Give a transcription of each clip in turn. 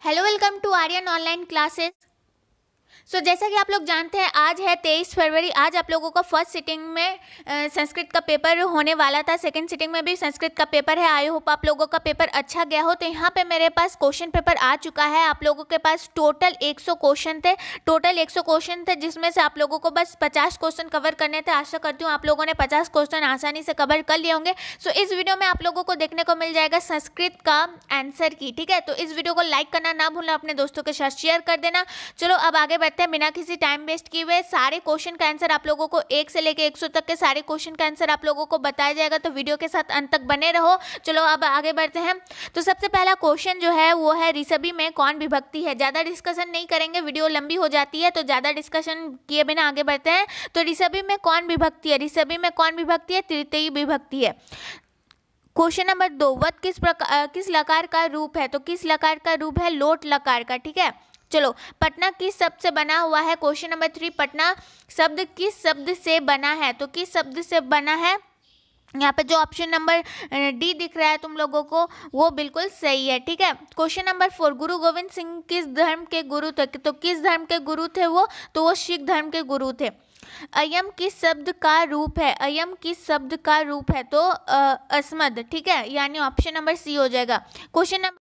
Hello, welcome to Aryan Online Classes. So so, जैसा कि आप लोग जानते हैं आज है तेईस फरवरी आज आप लोगों का फर्स्ट सिटिंग में संस्कृत का पेपर होने वाला था सेकंड सिटिंग में भी संस्कृत का पेपर है आई होप आप लोगों का पेपर अच्छा गया हो तो यहाँ पे मेरे पास क्वेश्चन पेपर आ चुका है आप लोगों के पास टोटल 100 क्वेश्चन थे टोटल 100 क्वेश्चन थे जिसमें से आप लोगों को बस पचास क्वेश्चन कवर करने थे आशा करती हूँ आप लोगों ने पचास क्वेश्चन आसानी से कवर कर लिए होंगे सो इस वीडियो में आप लोगों को देखने को मिल जाएगा संस्कृत का आंसर की ठीक है तो इस वीडियो को लाइक करना ना भूलना अपने दोस्तों के साथ शेयर कर देना चलो अब आगे बढ़ करते हैं बिना किसी टाइम वेस्ट किए हुए सारे क्वेश्चन का आंसर आप लोगों को एक से लेकर एक सौ तक के सारे क्वेश्चन का आंसर आप लोगों को बताया जाएगा तो वीडियो के साथ अंत तक बने रहो चलो अब आगे बढ़ते हैं तो सबसे पहला क्वेश्चन जो है वो है रिसबी में कौन विभक्ति है ज़्यादा डिस्कशन नहीं करेंगे वीडियो लंबी हो जाती है तो ज़्यादा डिस्कशन किए बिना आगे बढ़ते हैं तो रिसबी में कौन विभक्ति है रिसबी में कौन विभक्ति है तृतीय विभक्ति है क्वेश्चन नंबर दो वत किस प्रकार किस लकार का रूप है तो किस लकार का रूप है लोट लकार का ठीक है चलो पटना किस शब्द से बना हुआ है क्वेश्चन नंबर थ्री पटना शब्द किस शब्द से बना है तो किस शब्द से बना है यहाँ पे जो ऑप्शन नंबर डी दिख रहा है तुम लोगों को वो बिल्कुल सही है ठीक है क्वेश्चन नंबर फोर गुरु गोविंद सिंह किस धर्म के गुरु थे तो किस धर्म के गुरु थे वो तो वो सिख धर्म के गुरु थे अयम किस शब्द का रूप है अयम किस शब्द का रूप है तो अस्मद ठीक है यानी ऑप्शन नंबर सी हो जाएगा क्वेश्चन नंबर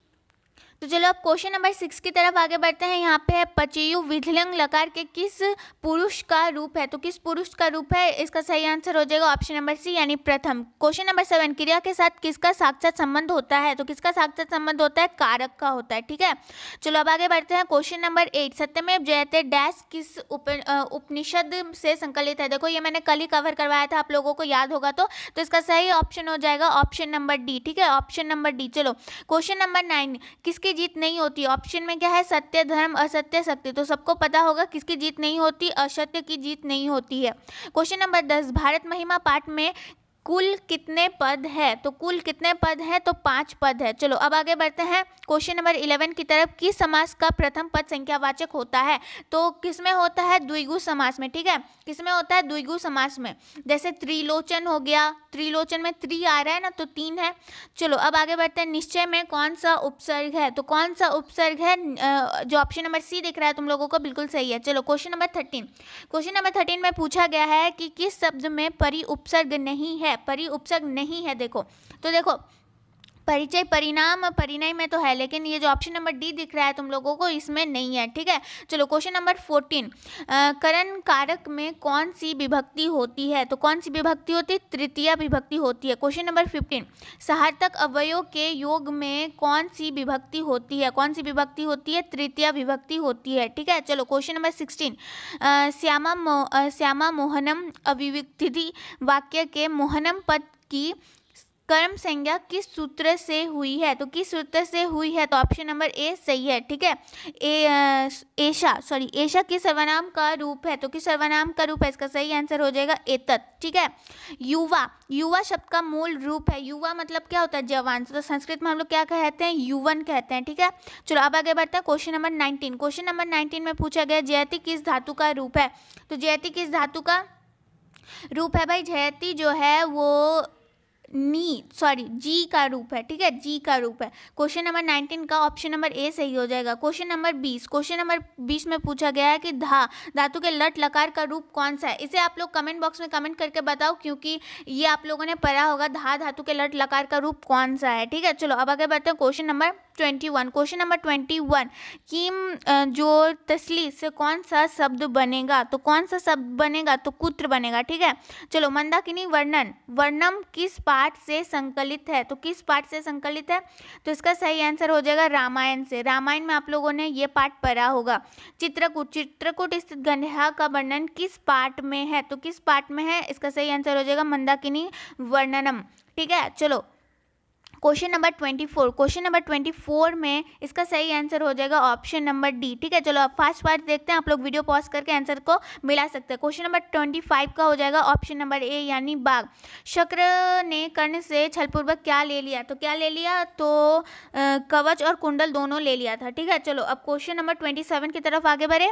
तो चलो अब क्वेश्चन नंबर सिक्स की तरफ आगे बढ़ते हैं यहाँ पे है पचेयु विधलिंग लकार के किस पुरुष का रूप है तो किस पुरुष का रूप है इसका सही आंसर हो जाएगा ऑप्शन नंबर सी यानी प्रथम क्वेश्चन नंबर सेवन क्रिया के साथ किसका साक्षात संबंध होता है तो किसका साक्षात संबंध होता है कारक का होता है ठीक है चलो अब आगे बढ़ते हैं क्वेश्चन नंबर एट सत्यमेव जयते डैश किस उप, उपनिषद से संकलित है देखो ये मैंने कल ही कवर करवाया था आप लोगों को याद होगा तो, तो इसका सही ऑप्शन हो जाएगा ऑप्शन नंबर डी ठीक है ऑप्शन नंबर डी चलो क्वेश्चन नंबर नाइन किसकी किसकी जीत नहीं होती ऑप्शन में क्या है सत्य धर्म असत्य शक्ति तो सबको पता होगा किसकी जीत नहीं होती असत्य की जीत नहीं होती है क्वेश्चन नंबर दस भारत महिमा पाठ में कुल कितने पद है तो कुल कितने पद है तो पांच पद है चलो अब आगे बढ़ते हैं क्वेश्चन नंबर इलेवन की तरफ किस समास का प्रथम पद संख्यावाचक होता है तो किसमें होता है द्विगु समास में ठीक है किसमें होता है द्विगु समास में जैसे त्रिलोचन हो गया त्रिलोचन में त्रि आ रहा है ना तो तीन है चलो अब आगे बढ़ते हैं निश्चय में कौन सा उपसर्ग है तो कौन सा उपसर्ग है जो ऑप्शन नंबर सी दिख रहा है तुम लोगों को बिल्कुल सही है चलो question number thirteen question number thirteen में पूछा गया है कि किस शब्द में परि उपसर्ग नहीं है परी उपसर्ग नहीं है देखो तो देखो परिचय परिणाम परिणय में तो है लेकिन ये जो ऑप्शन नंबर डी दिख रहा है तुम लोगों को इसमें नहीं है ठीक है चलो क्वेश्चन नंबर फोर्टीन करण कारक में कौन सी विभक्ति होती है तो कौन सी विभक्ति होती है तृतीय विभक्ति होती है क्वेश्चन नंबर फिफ्टीन सहार्थक अवयव के योग में कौन सी विभक्ति होती है कौन सी विभक्ति होती है तृतीय विभक्ति होती है ठीक है चलो question number sixteen Shyama Shyama मोहनम अभिव्यक्ति वाक्य के मोहनम पद की कर्म संज्ञा किस सूत्र से हुई है तो किस सूत्र से हुई है तो ऑप्शन नंबर ए सही है ठीक है ए ऐशा सॉरी ऐशा किस सर्वनाम का रूप है तो किस सर्वनाम का रूप है इसका सही आंसर हो जाएगा एतत ठीक है युवा युवा शब्द का मूल रूप है युवा मतलब क्या होता है जवान तो संस्कृत में हम लोग क्या कहते हैं युवन कहते हैं ठीक है चलो अब आगे बढ़ते हैं question number nineteen question number nineteen में पूछा गया जयती किस धातु का रूप है तो जयती किस धातु का रूप है भाई जयती जो है वो नी सॉरी जी का रूप है ठीक है जी का रूप है क्वेश्चन नंबर नाइनटीन का ऑप्शन नंबर ए सही हो जाएगा क्वेश्चन नंबर बीस क्वेश्चन नंबर बीस में पूछा गया है कि धा धातु के लट लकार का रूप कौन सा है इसे आप लोग कमेंट बॉक्स में कमेंट करके बताओ क्योंकि ये आप लोगों ने पढ़ा होगा धा धातु के लट लकार का रूप कौन सा है ठीक है चलो अब आगे बढ़ते हैं question number twenty one question number twenty one की जो तस्ली से कौन सा शब्द बनेगा तो कौन सा शब्द बनेगा तो कुत्र बनेगा ठीक है चलो मंदाकिनी वर्णन वर्णम किस पाठ से संकलित है तो किस पाठ से संकलित है तो इसका सही आंसर हो जाएगा रामायण से रामायण में आप लोगों ने यह पाठ पढ़ा होगा चित्रकूट चित्रकूट स्थित गंध्या का वर्णन किस पाठ में है तो किस पाठ में है इसका सही आंसर हो जाएगा मंदाकिनी वर्णनम ठीक है चलो question number twenty four question number twenty four में इसका सही आंसर हो जाएगा ऑप्शन नंबर डी ठीक है चलो अब फास्ट पार्ट देखते हैं आप लोग वीडियो पॉज करके आंसर को मिला सकते हैं क्वेश्चन नंबर ट्वेंटी फाइव का हो जाएगा ऑप्शन नंबर ए यानी बाघ शक्र ने कर्ण से छलपूर्वक क्या ले लिया तो क्या ले लिया तो आ, कवच और कुंडल दोनों ले लिया था ठीक है चलो अब क्वेश्चन नंबर ट्वेंटी सेवन की तरफ आगे बढ़े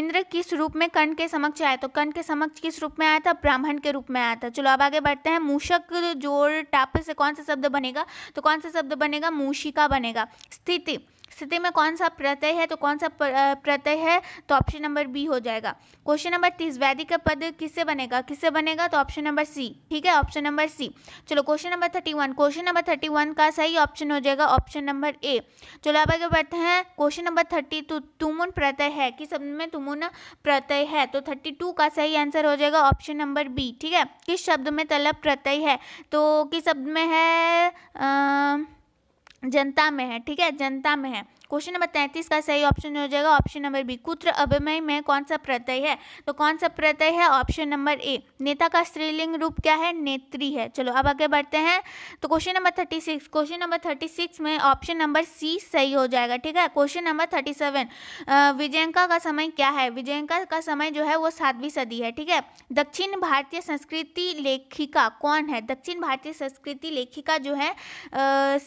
इंद्र किस रूप में कर्ण के समक्ष आया तो कर्ण के समक्ष किस रूप में आया था ब्राह्मण के रूप में आया था चलो अब आगे बढ़ते हैं मूषक जोड़ टाप से कौन सा शब्द बनेगा तो कौन सा शब्द बनेगा मूशिका बनेगा स्थिति स्थिति में कौन सा प्रत्यय है तो कौन सा प्रत्यय है तो ऑप्शन नंबर बी हो जाएगा क्वेश्चन नंबर तीस वैदिक का पद किससे बनेगा किससे बनेगा तो ऑप्शन नंबर सी ठीक है ऑप्शन नंबर सी चलो question number thirty one question number thirty one का सही ऑप्शन हो जाएगा ऑप्शन नंबर ए चलो अब आगे बढ़ते हैं क्वेश्चन नंबर थर्टी टू तुमुन प्रत्यय है किस शब्द में तुमुन प्रत्यय है तो थर्टी टू का सही आंसर हो जाएगा ऑप्शन नंबर बी ठीक है किस शब्द में तलब प्रत्यय है तो किस शब्द में है आ, जनता में है ठीक है जनता में है क्वेश्चन नंबर तैंतीस का सही ऑप्शन हो जाएगा ऑप्शन नंबर बी कुत्र अभिमय में कौन सा प्रत्यय है तो कौन सा प्रत्यय है ऑप्शन नंबर ए नेता का स्त्रीलिंग रूप क्या है नेत्री है चलो अब आगे बढ़ते हैं तो question number thirty six question number thirty six में ऑप्शन नंबर सी सही हो जाएगा ठीक है क्वेश्चन नंबर थर्टी सेवन विजयंका का समय क्या है विजयंका का समय जो है वो सातवीं सदी है ठीक है दक्षिण भारतीय संस्कृति लेखिका कौन है दक्षिण भारतीय संस्कृति लेखिका जो है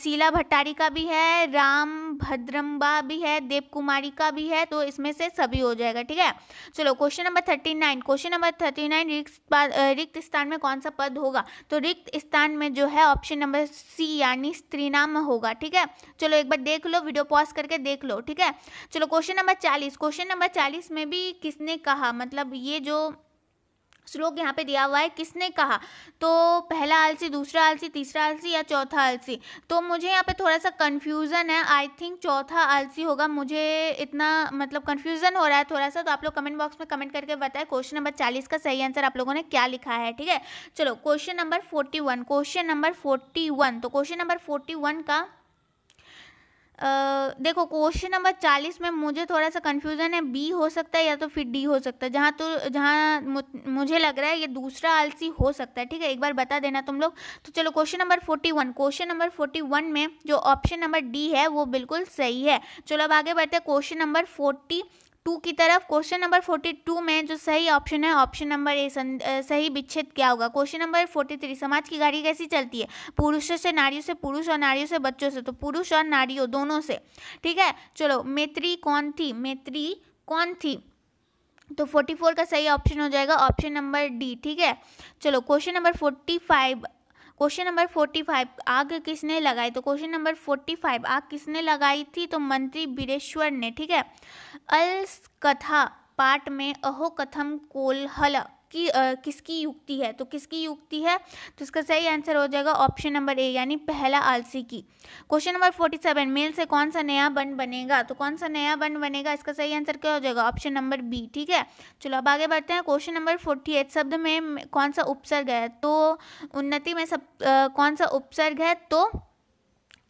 शीला भट्टारी का भी है राम भद्रम कुंबा भी है देव कुमारी का भी है तो इसमें से सभी हो जाएगा ठीक है चलो question number thirty nine question number thirty nine रिक्त रिक्त स्थान में कौन सा पद होगा तो रिक्त स्थान में जो है ऑप्शन नंबर सी यानी स्त्री नाम होगा ठीक है चलो एक बार देख लो वीडियो पॉज करके देख लो ठीक है चलो क्वेश्चन नंबर चालीस क्वेश्चन नंबर चालीस में भी किसने कहा मतलब ये जो श्लोक यहाँ पे दिया हुआ है किसने कहा तो पहला आलसी दूसरा आलसी तीसरा आलसी या चौथा आलसी तो मुझे यहाँ पे थोड़ा सा कन्फ्यूज़न है आई थिंक चौथा आलसी होगा मुझे इतना मतलब कन्फ्यूज़न हो रहा है थोड़ा सा तो आप लोग कमेंट बॉक्स में कमेंट करके बताएं क्वेश्चन नंबर चालीस का सही आंसर आप लोगों ने क्या लिखा है ठीक है चलो question number forty question number forty तो क्वेश्चन नंबर फोर्टी का देखो क्वेश्चन नंबर चालीस में मुझे थोड़ा सा कन्फ्यूज़न है बी हो सकता है या तो फिर डी हो सकता है जहाँ तो जहाँ मुझे लग रहा है ये दूसरा आलसी हो सकता है ठीक है एक बार बता देना तुम लोग तो चलो question number forty one question number forty one में जो ऑप्शन नंबर डी है वो बिल्कुल सही है चलो अब आगे बढ़ते हैं क्वेश्चन नंबर फोर्टी टू की तरफ क्वेश्चन नंबर फोर्टी टू में जो सही ऑप्शन है ऑप्शन नंबर ए सही विच्छेद क्या होगा क्वेश्चन नंबर फोर्टी थ्री समाज की गाड़ी कैसी चलती है पुरुषों से नारियों से पुरुष और नारियों से बच्चों से तो पुरुष और नारियों दोनों से ठीक है चलो मैत्री कौन थी मैत्री कौन थी तो 44 का सही ऑप्शन हो जाएगा ऑप्शन नंबर डी ठीक है चलो question number 45 question number forty five आग किसने लगाई तो क्वेश्चन नंबर फोर्टी फाइव आग किसने लगाई थी तो मंत्री बीरेश्वर ने ठीक है अल्स कथा पाठ में अहो कथम कोलहल किसकी आ, किसकी युक्ति है तो किसकी युक्ति है तो इसका सही आंसर हो जाएगा ऑप्शन नंबर ए यानी पहला आलसी की क्वेश्चन नंबर फोर्टी सेवन मेल से कौन सा नया बन बनेगा तो कौन सा नया बन बनेगा इसका सही आंसर क्या हो जाएगा ऑप्शन नंबर बी ठीक है चलो अब आगे बढ़ते हैं क्वेश्चन नंबर फोर्टी एट शब्द में कौन सा उपसर्ग है तो उन्नति में सब आ, कौन सा उपसर्ग है तो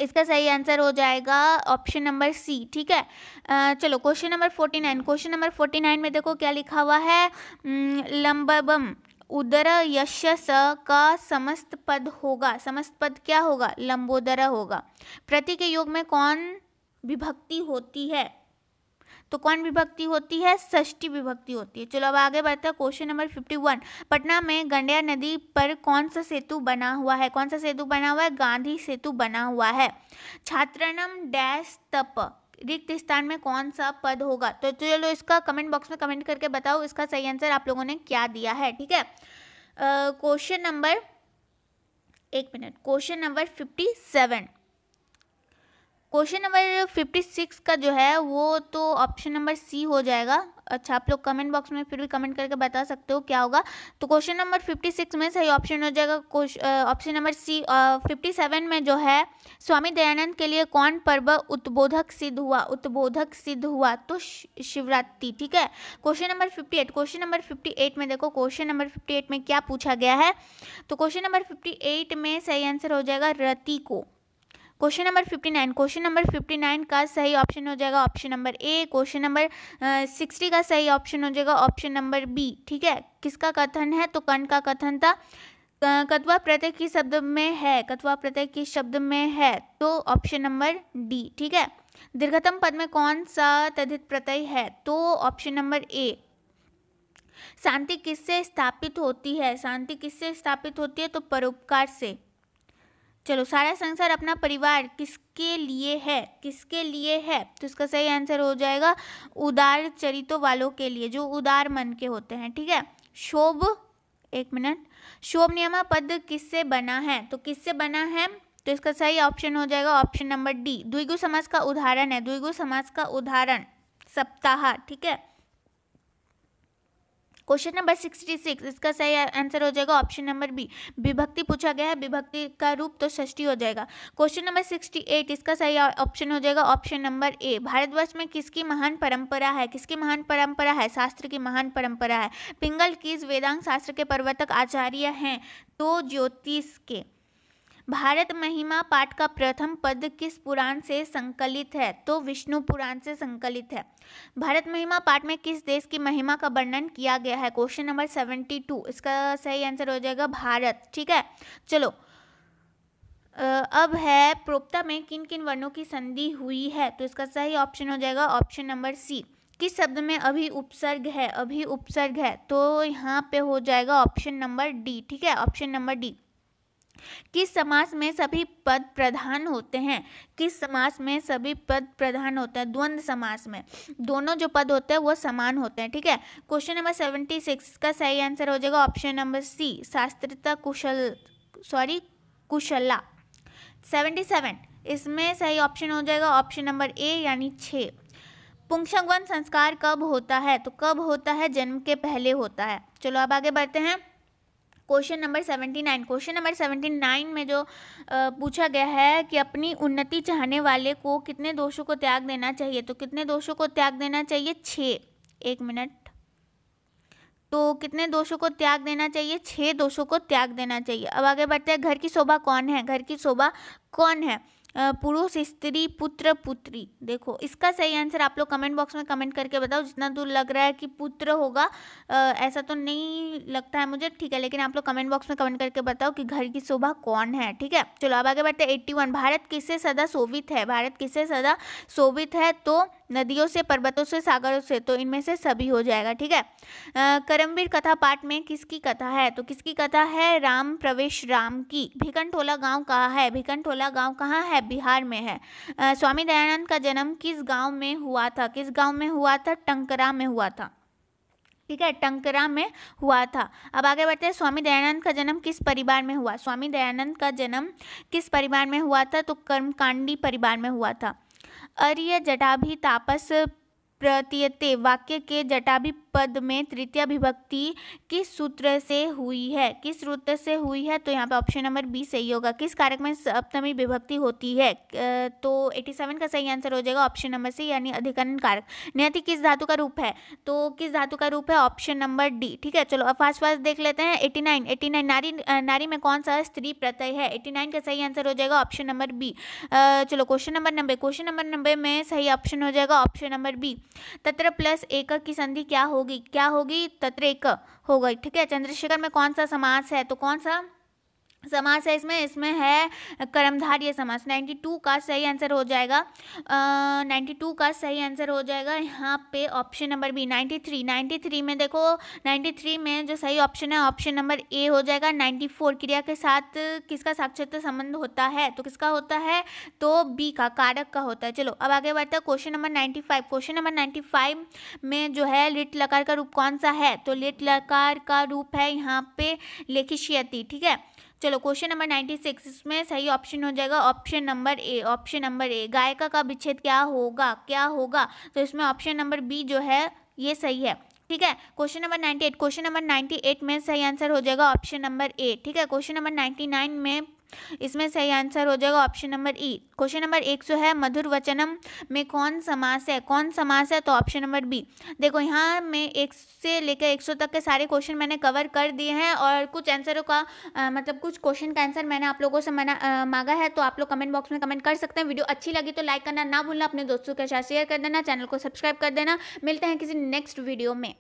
इसका सही आंसर हो जाएगा ऑप्शन नंबर सी ठीक है चलो question number forty nine question number forty nine में देखो क्या लिखा हुआ है लंबबम उदर यश का समस्त पद होगा समस्त पद क्या होगा लंबोदर होगा प्रति के योग में कौन विभक्ति होती है तो कौन विभक्ति होती है ष्टी विभक्ति होती है चलो अब आगे बढ़ते हैं question number fifty one Patna में गंडिया नदी पर कौन सा सेतु बना हुआ है कौन सा सेतु बना हुआ है गांधी सेतु बना हुआ है छात्रनम डैश तप रिक्त स्थान में कौन सा पद होगा तो चलो इसका कमेंट बॉक्स में कमेंट करके बताओ इसका सही आंसर आप लोगों ने क्या दिया है ठीक है क्वेश्चन नंबर एक minute question number fifty seven question number fifty six का जो है वो तो ऑप्शन नंबर सी हो जाएगा अच्छा आप लोग कमेंट बॉक्स में फिर भी कमेंट करके बता सकते हो क्या होगा तो क्वेश्चन नंबर फिफ्टी सिक्स में सही ऑप्शन हो जाएगा option number C fifty seven में जो है स्वामी दयानंद के लिए कौन पर्व उत्बोधक सिद्ध हुआ उत्बोधक सिद्ध हुआ तो शिवरात्रि ठीक है question number fifty eight question number fifty eight में देखो क्वेश्चन नंबर फिफ्टी एट में क्या पूछा गया है तो क्वेश्चन नंबर फिफ्टी एट में सही आंसर हो जाएगा रति को question number fifty nine question number fifty nine का सही ऑप्शन हो जाएगा option number A question number sixty का सही ऑप्शन हो जाएगा ऑप्शन नंबर बी ठीक है किसका कथन है तो कर्ण का कथन था कतवा प्रत्यय किस शब्द में है कतवा प्रत्यय किस शब्द में है तो ऑप्शन नंबर डी ठीक है दीर्घतम पद में कौन सा तथित प्रत्यय है तो ऑप्शन नंबर ए शांति किससे स्थापित होती है शांति किससे स्थापित होती है तो परोपकार से चलो सारा संसार अपना परिवार किसके लिए है किसके लिए है तो इसका सही आंसर हो जाएगा उदार चरितों वालों के लिए जो उदार मन के होते हैं ठीक है शोभ एक मिनट शोभ नियमा पद किससे बना है तो किससे बना है तो इसका सही ऑप्शन हो जाएगा ऑप्शन नंबर डी द्विगु समाज का उदाहरण है द्विगु समाज का उदाहरण सप्ताह ठीक है क्वेश्चन नंबर सिक्सटी सिक्स इसका सही आंसर हो जाएगा ऑप्शन नंबर बी विभक्ति पूछा गया है विभक्ति का रूप तो षष्ठी हो जाएगा क्वेश्चन नंबर सिक्सटी एट इसका सही ऑप्शन हो जाएगा ऑप्शन नंबर ए भारतवर्ष में किसकी महान परंपरा है किसकी महान परंपरा है शास्त्र की महान परंपरा है पिंगल किस वेदांग शास्त्र के प्रवर्तक आचार्य हैं तो ज्योतिष के भारत महिमा पाठ का प्रथम पद किस पुराण से संकलित है तो विष्णु पुराण से संकलित है भारत महिमा पाठ में किस देश की महिमा का वर्णन किया गया है क्वेश्चन नंबर सेवेंटी टू इसका सही आंसर हो जाएगा भारत ठीक है चलो अब है प्रोक्ता में किन किन वर्णों की संधि हुई है तो इसका सही ऑप्शन हो जाएगा ऑप्शन नंबर सी किस शब्द में अभी उपसर्ग है अभी उपसर्ग है तो यहाँ पे हो जाएगा ऑप्शन नंबर डी ठीक है ऑप्शन नंबर डी किस समास में सभी पद प्रधान होते हैं किस समास में सभी पद प्रधान होते हैं द्वंद्व समास में दोनों जो पद होते हैं वो समान होते हैं ठीक है क्वेश्चन नंबर सेवेंटी सिक्स का सही आंसर हो जाएगा ऑप्शन नंबर सी शास्त्रता कुशल सॉरी कुशला सेवेंटी सेवन इसमें सही ऑप्शन हो जाएगा ऑप्शन नंबर ए यानी छः पुंशंगवन संस्कार कब होता है तो कब होता है जन्म के पहले होता है चलो अब आगे बढ़ते हैं question number seventy nine question number seventy nine में जो पूछा गया है कि अपनी उन्नति चाहने वाले को कितने दोषों को त्याग देना चाहिए तो कितने दोषों को त्याग देना चाहिए छः एक मिनट तो कितने दोषों को त्याग देना चाहिए छः दोषों को त्याग देना चाहिए अब आगे बढ़ते हैं घर की शोभा कौन है घर की शोभा कौन है पुरुष स्त्री पुत्र पुत्री देखो इसका सही आंसर आप लोग कमेंट बॉक्स में कमेंट करके बताओ जितना दूर लग रहा है कि पुत्र होगा ऐसा तो नहीं लगता है मुझे ठीक है लेकिन आप लोग कमेंट बॉक्स में कमेंट करके बताओ कि घर की शोभा कौन है ठीक है चलो अब आगे बढ़ते एट्टी वन भारत किससे सदा शोभित है भारत किससे सदा शोभित है तो नदियों से पर्वतों से सागरों से तो इनमें से सभी हो जाएगा ठीक है करमवीर कथा पाठ में किसकी कथा है तो किसकी कथा है राम प्रवेश राम की भिकनटोला गांव कहाँ है भिकनटोला गांव कहाँ है बिहार में है आ, स्वामी दयानंद का जन्म किस गांव में हुआ था किस गांव में हुआ था टंकरा में हुआ था ठीक है टंकरा में हुआ था अब आगे बढ़ते हैं स्वामी दयानंद का जन्म किस परिवार में हुआ स्वामी दयानंद का जन्म किस परिवार में हुआ था तो कर्मकांडी परिवार में हुआ था अर्य जटाभि तापस प्रत्यते वाक्य के जटाभी पद में तृतीय विभक्ति किस सूत्र से हुई है किस सूत्र से हुई है तो यहाँ पे ऑप्शन नंबर बी सही होगा किस कारक में सप्तमी विभक्ति होती है तो 87 का सही आंसर हो जाएगा ऑप्शन नंबर सी यानी अधिकरण कारक नियति किस धातु का रूप है तो किस धातु का रूप है ऑप्शन नंबर डी ठीक है चलो अब फास्ट फास्ट देख लेते हैं एटी नाइन नारी नारी में कौन सा स्त्री प्रत्यय है 89 का सही आंसर हो जाएगा ऑप्शन नंबर बी चलो क्वेश्चन नंबर नब्बे क्वेश्चन नंबर नब्बे में सही ऑप्शन हो जाएगा ऑप्शन नंबर बी तत्र प्लस एक की संधि क्या होगी क्या होगी तत्र एक हो गई ठीक है चंद्रशेखर में कौन सा समास है तो कौन सा समास है इसमें इसमें है कर्मधार्य समास 92 का सही आंसर हो जाएगा नाइन्टी टू का सही आंसर हो जाएगा यहाँ पे ऑप्शन नंबर बी 93 93 में देखो 93 में जो सही ऑप्शन है ऑप्शन नंबर ए हो जाएगा 94 क्रिया के साथ किसका साक्षरता संबंध होता है तो किसका होता है तो बी का कारक का होता है चलो अब आगे बढ़ते हैं question number ninety question number ninety में जो है लिट लकार का रूप कौन सा है तो लिट लकार का रूप है यहाँ पे लेखिशियती ठीक है चलो क्वेश्चन नंबर नाइन्टी सिक्स इसमें सही ऑप्शन हो जाएगा option number A option number A गायिका का विच्छेद क्या होगा क्या होगा तो इसमें ऑप्शन नंबर बी जो है ये सही है ठीक है question number ninety eight question number ninety eight में सही आंसर हो जाएगा ऑप्शन नंबर ए ठीक है क्वेश्चन नंबर नाइन्टी नाइन में इसमें सही आंसर हो जाएगा option number E e. Question number एक सौ है मधुर वचनम में कौन समास है कौन समास है तो ऑप्शन नंबर बी देखो यहाँ में एक से लेकर एक सौ तक के सारे क्वेश्चन मैंने कवर कर दिए हैं और कुछ आंसरों का आ, मतलब कुछ क्वेश्चन का आंसर मैंने आप लोगों से मना आ, मांगा है तो आप लोग कमेंट बॉक्स में कमेंट कर सकते हैं वीडियो अच्छी लगी तो लाइक करना ना भूलना अपने दोस्तों के साथ शेयर कर देना चैनल को सब्सक्राइब कर देना मिलते हैं किसी नेक्स्ट वीडियो में